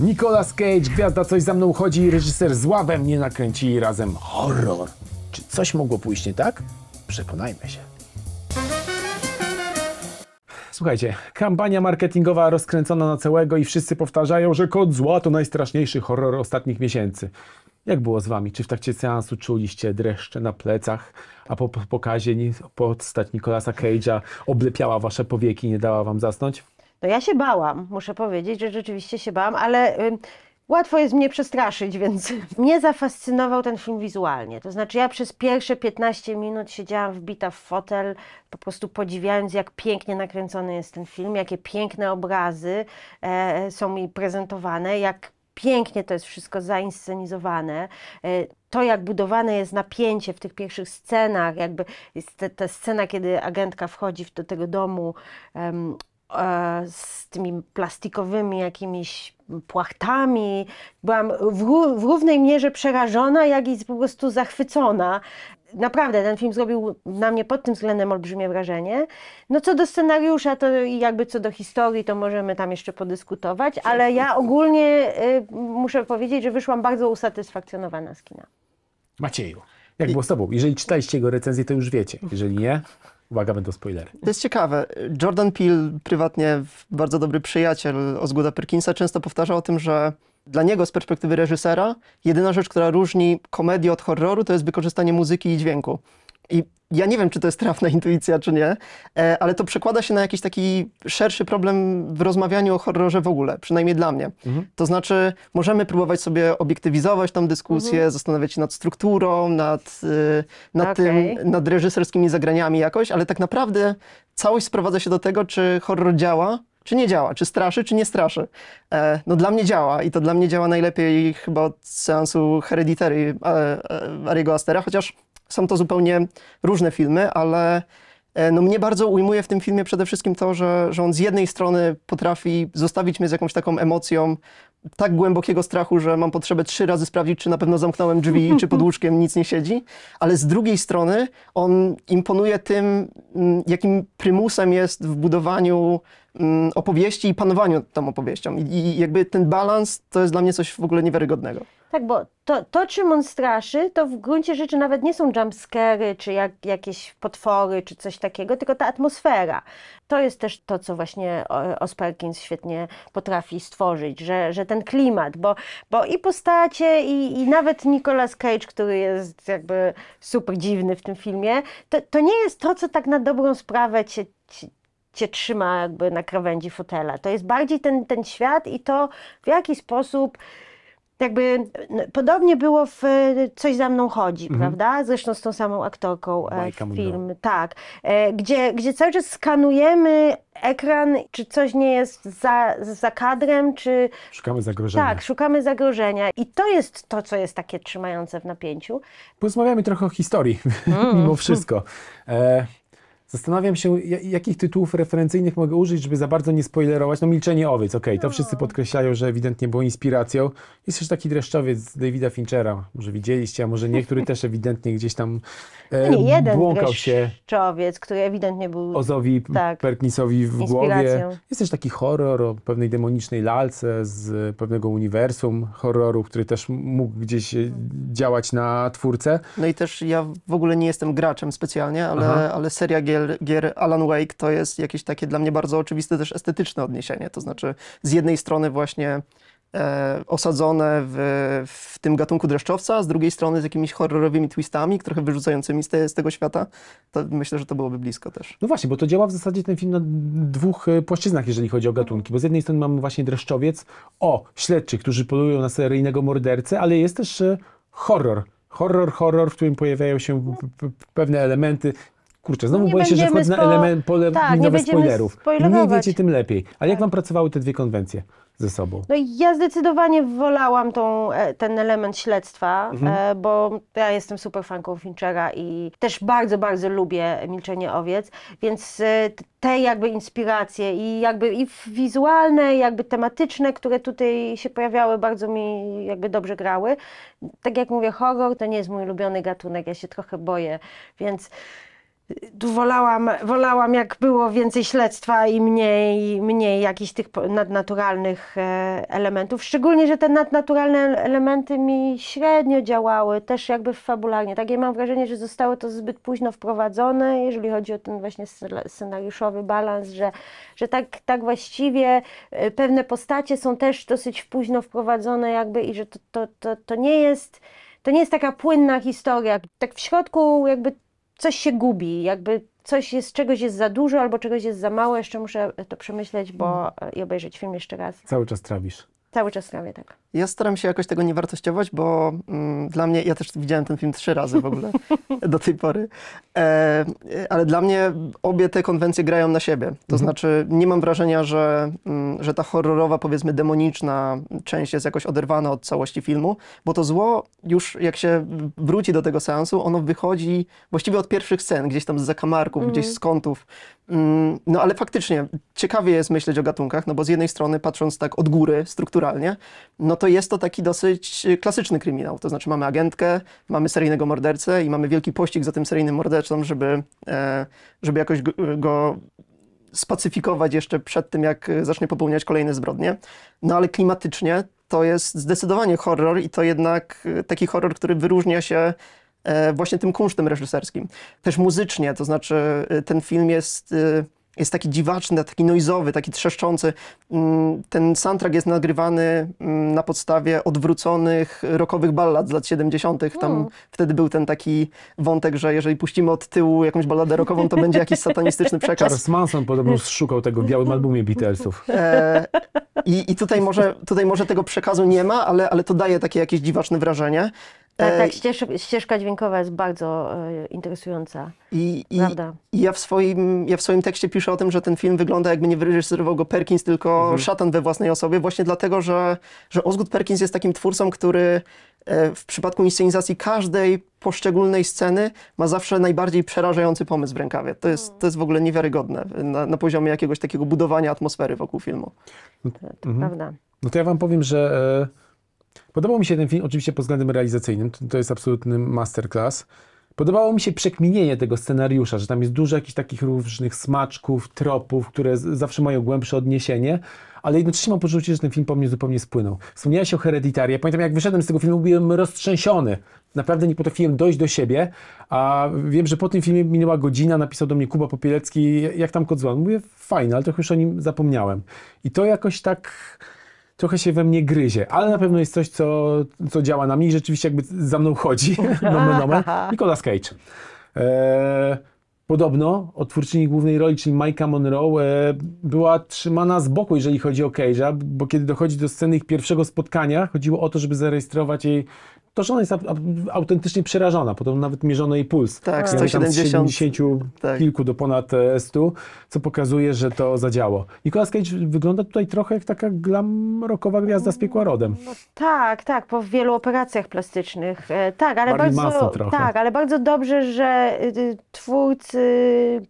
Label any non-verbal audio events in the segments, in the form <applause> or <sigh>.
Nicolas Cage, gwiazda Coś za mną chodzi i reżyser z ławem nie nakręcili razem horror. Czy coś mogło pójść nie tak? Przekonajmy się. Słuchajcie, kampania marketingowa rozkręcona na całego i wszyscy powtarzają, że Kod Zła to najstraszniejszy horror ostatnich miesięcy. Jak było z wami? Czy w trakcie seansu czuliście dreszcze na plecach, a po pokazie postać Nicolasa Cage'a oblepiała wasze powieki i nie dała wam zasnąć? No ja się bałam, muszę powiedzieć, że rzeczywiście się bałam, ale y, łatwo jest mnie przestraszyć, <laughs> więc mnie zafascynował ten film wizualnie. To znaczy ja przez pierwsze 15 minut siedziałam wbita w fotel, po prostu podziwiając jak pięknie nakręcony jest ten film, jakie piękne obrazy e, są mi prezentowane, jak pięknie to jest wszystko zainscenizowane. E, to, jak budowane jest napięcie w tych pierwszych scenach, jakby jest te, ta scena, kiedy agentka wchodzi do tego domu, E, z tymi plastikowymi jakimiś płachtami. Byłam w, w, równej mierze przerażona, jak i po prostu zachwycona. Naprawdę, ten film zrobił na mnie pod tym względem olbrzymie wrażenie. No co do scenariusza, to jakby co do historii, to możemy tam jeszcze podyskutować, ale ja ogólnie y, muszę powiedzieć, że wyszłam bardzo usatysfakcjonowana z kina. Macieju, jak było z tobą? Jeżeli czytaliście jego recenzję, to już wiecie. Jeżeli nie, Uwaga, będą spoilery. To jest ciekawe. Jordan Peele, prywatnie bardzo dobry przyjaciel Osguda Perkinsa, często powtarza o tym, że dla niego z perspektywy reżysera jedyna rzecz, która różni komedię od horroru, to jest wykorzystanie muzyki i dźwięku. I ja nie wiem, czy to jest trafna <laughs> intuicja, czy nie, e, ale to przekłada się na jakiś taki szerszy problem w rozmawianiu o horrorze w ogóle, przynajmniej dla mnie. Mhm. To znaczy, możemy próbować sobie obiektywizować tą dyskusję, mhm. zastanawiać się nad strukturą, nad, y, nad, okay. tym, nad reżyserskimi zagraniami jakoś, ale tak naprawdę całość sprowadza się do tego, czy horror działa, czy nie działa, czy straszy, czy nie straszy. E, no dla mnie działa i to dla mnie działa najlepiej chyba od seansu Hereditary e, Ariego Astera, chociaż są to zupełnie różne filmy, ale e, no mnie bardzo ujmuje w tym filmie przede wszystkim to, że, że on z jednej strony potrafi zostawić mnie z jakąś taką emocją tak głębokiego strachu, że mam potrzebę trzy razy sprawdzić, czy na pewno zamknąłem drzwi, czy pod łóżkiem nic nie siedzi, ale z drugiej strony on imponuje tym, jakim prymusem jest w budowaniu Mm, opowieści i panowaniu tą opowieścią. I, I, jakby ten balans to jest dla mnie coś w ogóle niewiarygodnego. Tak, bo to, to czym on straszy, to w gruncie rzeczy nawet nie są jumpscary, czy jak, jakieś potwory, czy coś takiego, tylko ta atmosfera. To jest też to, co właśnie Osperkins świetnie potrafi stworzyć, że, że ten klimat, bo, bo i postacie, i, i nawet Nicolas Cage, który jest jakby super dziwny w tym filmie, to, to nie jest to, co tak na dobrą sprawę cię, cię trzyma jakby na krawędzi fotela. To jest bardziej ten, ten świat i to, w jaki sposób jakby podobnie było w Coś za mną chodzi, mhm. prawda? Zresztą z tą samą aktorką e, Bajka film, Mundo. tak. E, gdzie, gdzie cały czas skanujemy ekran, czy coś nie jest za, za kadrem, czy... Szukamy zagrożenia. Tak, szukamy zagrożenia. I to jest to, co jest takie trzymające w napięciu. Porozmawiamy trochę o historii, <laughs> mm. mimo wszystko. E, Zastanawiam się, jakich tytułów referencyjnych mogę użyć, żeby za bardzo nie spoilerować. No Milczenie Owiec, okej, okay. to no. wszyscy podkreślają, że ewidentnie było inspiracją. Jest też taki dreszczowiec z Davida Finchera, może widzieliście, a może niektóry też ewidentnie gdzieś tam <laughs> no e, nie, jeden błąkał się. dreszczowiec, który ewidentnie był... Ozowi tak, Perkinsowi w inspiracją. głowie. Jest też taki horror o pewnej demonicznej lalce z pewnego uniwersum horroru, który też mógł gdzieś e, działać na twórce. No i też ja w ogóle nie jestem graczem specjalnie, ale, ale seria gier gier, gier Alan Wake to jest jakieś takie dla mnie bardzo oczywiste też estetyczne odniesienie. To znaczy z jednej strony właśnie E, osadzone w, w tym gatunku dreszczowca, z drugiej strony z jakimiś horrorowymi twistami, trochę wyrzucającymi z, te, z, tego świata, to myślę, że to byłoby blisko też. No właśnie, bo to działa w zasadzie ten film na dwóch e, płaszczyznach, jeżeli chodzi o gatunki, bo z jednej strony mamy właśnie dreszczowiec o śledczy, którzy polują na seryjnego mordercę, ale jest też e, horror, horror, horror, w którym pojawiają się pewne elementy, Kurczę, no znowu boję się, że wchodzę na element pole tak, nowe spoilerów. Im wiecie, tym lepiej. A tak. jak Wam pracowały te dwie konwencje ze sobą? No ja zdecydowanie wolałam tą, e, ten element śledztwa, mhm. E, bo ja jestem super fanką Finchera i też bardzo, bardzo lubię Milczenie Owiec, więc e, te jakby inspiracje i jakby i wizualne, jakby tematyczne, które tutaj się pojawiały, bardzo mi jakby dobrze grały. Tak jak mówię, horror to nie jest mój ulubiony gatunek, ja się trochę boję, więc wolałam, wolałam, jak było więcej śledztwa i mniej, mniej jakichś tych nadnaturalnych e, elementów. Szczególnie, że te nadnaturalne elementy mi średnio działały, też jakby fabularnie. Tak, ja mam wrażenie, że zostało to zbyt późno wprowadzone, jeżeli chodzi o ten właśnie scenariuszowy balans, że, że tak, tak właściwie e, pewne postacie są też dosyć późno wprowadzone jakby i że to, to, to, to nie jest to nie jest taka płynna historia. Tak w środku jakby coś się gubi, jakby coś jest, czegoś jest za dużo albo czegoś jest za mało, jeszcze muszę to przemyśleć, bo mhm. i obejrzeć film jeszcze raz. Cały czas trawisz. Cały czas trawię, tak. Ja staram się jakoś tego nie wartościować, bo mm, dla mnie, ja też widziałem ten film trzy razy w ogóle <laughs> do tej pory, e, ale dla mnie obie te konwencje grają na siebie. To mhm. znaczy, nie mam wrażenia, że, mm, że ta horrorowa, powiedzmy demoniczna część jest jakoś oderwana od całości filmu, bo to zło już jak się wróci do tego seansu, ono wychodzi właściwie od pierwszych scen, gdzieś tam z zakamarków, mhm. gdzieś z kątów. Mm, no ale faktycznie ciekawie jest myśleć o gatunkach, no bo z jednej strony patrząc tak od góry strukturalnie, no to jest to taki dosyć e, klasyczny kryminał. To znaczy mamy agentkę, mamy seryjnego mordercę i mamy wielki pościg za tym seryjnym mordercą, żeby, e, żeby jakoś go, go spacyfikować jeszcze przed tym, jak e, zacznie popełniać kolejne zbrodnie. No ale klimatycznie to jest zdecydowanie horror i to jednak taki horror, który wyróżnia się właśnie tym kunsztem reżyserskim. Też muzycznie, to znaczy ten film jest jest taki dziwaczny, taki noizowy, taki trzeszczący. Mm, ten soundtrack jest nagrywany mm, na podstawie odwróconych rockowych ballad z lat 70. Tam mm. wtedy był ten taki wątek, że jeżeli puścimy od tyłu jakąś balladę rockową, to będzie jakiś satanistyczny przekaz. Charles Manson podobno szukał tego w białym albumie Beatlesów. E, i, I, tutaj, może, tutaj może tego przekazu nie ma, ale, ale to daje takie jakieś dziwaczne wrażenie. Tak, tak, e, ścież, ścieżka dźwiękowa jest bardzo e, interesująca. I, i, i ja, w swoim, ja w swoim tekście piszę o tym, że ten film wygląda jakby nie wyreżyserował go Perkins, tylko mhm. szatan we własnej osobie, właśnie dlatego, że, że Osgood Perkins jest takim twórcą, który e, w przypadku inscenizacji każdej poszczególnej sceny ma zawsze najbardziej przerażający pomysł w rękawie. To jest, to jest w ogóle niewiarygodne na, na, poziomie jakiegoś takiego budowania atmosfery wokół filmu. To, to mhm. prawda. No to ja wam powiem, że... Podobał mi się ten film, oczywiście pod względem realizacyjnym, to, to jest absolutny masterclass. Podobało mi się przekminienie tego scenariusza, że tam jest dużo jakichś takich różnych smaczków, tropów, które zawsze mają głębsze odniesienie, ale jednocześnie mam poczucie, że ten film po mnie zupełnie spłynął. Wspomniałeś o Hereditarii. Ja pamiętam, jak wyszedłem z tego filmu, byłem roztrzęsiony. Naprawdę nie potrafiłem dojść do siebie, a wiem, że po tym filmie minęła godzina, napisał do mnie Kuba Popielecki, jak tam Kodzwan. Mówię, fajnie, ale trochę już o nim zapomniałem. I to jakoś tak trochę się we mnie gryzie, ale na pewno jest coś, co, co działa na mnie i rzeczywiście jakby za mną chodzi, <laughs> nomen nomen, <laughs> Nicolas Cage. Eee, Podobno o twórczyni głównej roli, czyli Majka Monroe, e, była trzymana z boku, jeżeli chodzi o Cage'a, bo kiedy dochodzi do sceny ich pierwszego spotkania, chodziło o to, żeby zarejestrować jej to, że ona jest autentycznie przerażona, potem nawet mierzono jej puls. Tak, 170. 70 tak. kilku do ponad 100, e, co pokazuje, że to zadziało. Nicolas Cage wygląda tutaj trochę jak taka glamrokowa gwiazda z piekła rodem. No, tak, tak, po wielu operacjach plastycznych. E, tak, ale bardzo, tak, ale bardzo dobrze, że twórcy Y,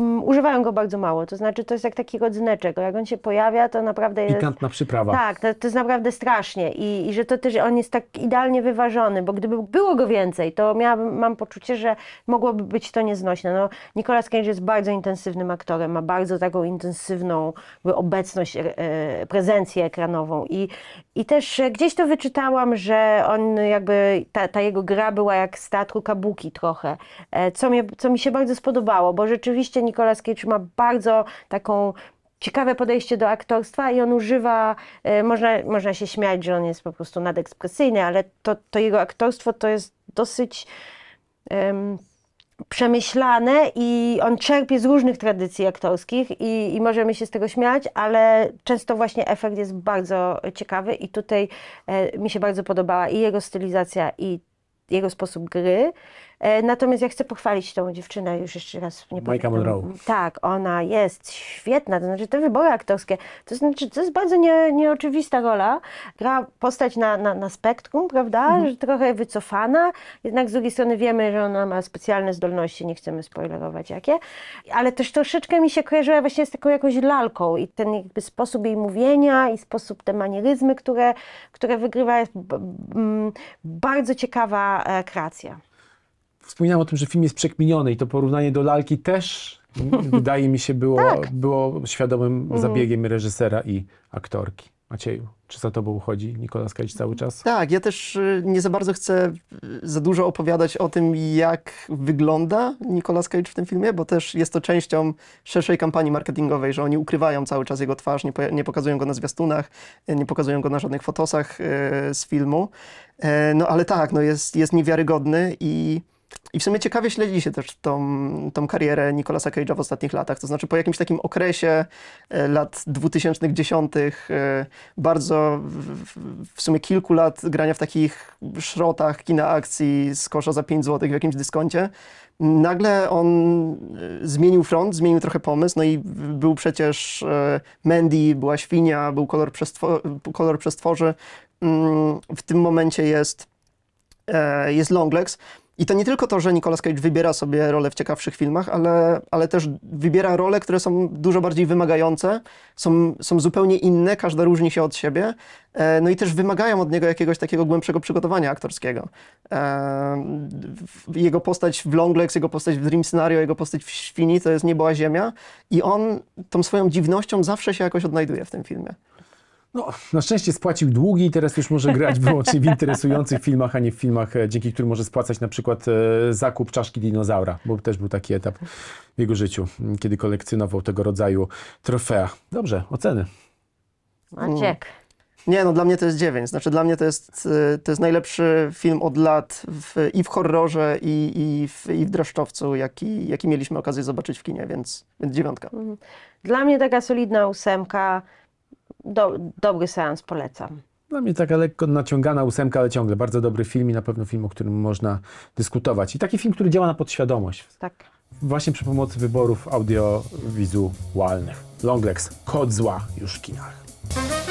mm, używają go bardzo mało. To znaczy, to jest jak taki rodzyneczek. Jak on się pojawia, to naprawdę jest. Pikantna przyprawa. Tak, to, to jest naprawdę strasznie. I, I, że to też on jest tak idealnie wyważony, bo gdyby było go więcej, to miałabym, mam poczucie, że mogłoby być to nieznośne. No, Nicolas Cage jest bardzo intensywnym aktorem, ma bardzo taką intensywną obecność, e, e, prezencję ekranową. I, i też e, gdzieś to wyczytałam, że on jakby, ta, ta, jego gra była jak z teatru kabuki trochę, e, co, mi co mi się bardzo spodobało, bo rzeczywiście Nicolas Cage ma bardzo taką ciekawe podejście do aktorstwa i on używa, e, można, można się śmiać, że on jest po prostu nadekspresyjny, ale to, to jego aktorstwo to jest dosyć... Um, przemyślane i on czerpie z różnych tradycji aktorskich i, i, możemy się z tego śmiać, ale często właśnie efekt jest bardzo ciekawy i tutaj e, mi się bardzo podobała i jego stylizacja i jego sposób gry. E, natomiast ja chcę pochwalić tą dziewczynę, już jeszcze raz nie Majka Monroe. Tak, ona jest świetna, to znaczy te wybory aktorskie, to znaczy to jest bardzo nie, nieoczywista rola. Gra postać na, na, na spektrum, prawda, mhm. że trochę wycofana, jednak z drugiej strony wiemy, że ona ma specjalne zdolności, nie chcemy spoilerować jakie, ale też troszeczkę mi się kojarzyła właśnie z taką jakąś lalką i ten jakby sposób jej mówienia i sposób te manieryzmy, które, które wygrywa jest bardzo ciekawa e, kreacja. Wspominałem o tym, że film jest przekminiony i to porównanie do lalki też, <laughs> wydaje mi się, było, tak. było świadomym mhm. zabiegiem reżysera i aktorki. Macieju, czy za tobą uchodzi Nikolas Cage cały czas? Tak, ja też y, nie za bardzo chcę y, za dużo opowiadać o tym, jak wygląda Nikolas Cage w tym filmie, bo też jest to częścią szerszej kampanii marketingowej, że oni ukrywają cały czas jego twarz, nie, nie pokazują go na zwiastunach, y, nie pokazują go na żadnych fotosach z filmu. E, no ale tak, no jest, jest niewiarygodny i i w sumie ciekawie śledzi się też tą, tą karierę Nicolasa Cage'a w ostatnich latach. To znaczy po jakimś takim okresie e, lat 2010, e, bardzo w, w sumie kilku lat grania w takich szrotach kina akcji z kosza za 5 zł w jakimś dyskoncie, nagle on e, zmienił front, zmienił trochę pomysł, no i był przecież Mandy, była Świnia, był Kolor, przestwo kolor Przestworzy. Mm, w tym momencie jest jest Longlegs. I to nie tylko to, że Nicolas Cage wybiera sobie role w ciekawszych filmach, ale, ale też wybiera role, które są dużo bardziej wymagające, są, są zupełnie inne, każda różni się od siebie, e, no i też wymagają od niego jakiegoś takiego głębszego przygotowania aktorskiego. E, jego postać w Longlegs, jego postać w Dream Scenario, jego postać w Świni to jest nieboła ziemia i on tą swoją dziwnością zawsze się jakoś odnajduje w tym filmie. No, na szczęście spłacił długi i teraz już może grać wyłącznie <laughs> w interesujących filmach, a nie w filmach, e, dzięki którym może spłacać na przykład e, zakup czaszki dinozaura, bo też był taki etap w jego życiu, kiedy kolekcjonował tego rodzaju trofea. Dobrze, oceny. Maciek. Mm. Nie, no dla mnie to jest dziewięć. Znaczy dla mnie to jest, e, to jest najlepszy film od lat w, i w horrorze, i, i, w, i w dreszczowcu, jaki, jaki mieliśmy okazję zobaczyć w kinie, więc, więc dziewiątka. Mhm. Dla mnie taka solidna ósemka do, dobry seans polecam. Dla no, mnie taka lekko naciągana ósemka, ale ciągle bardzo dobry film i na pewno film, o którym można dyskutować. I taki film, który działa na podświadomość. Tak. Właśnie przy pomocy wyborów audiowizualnych. Longlegs, kod zła już w kinach.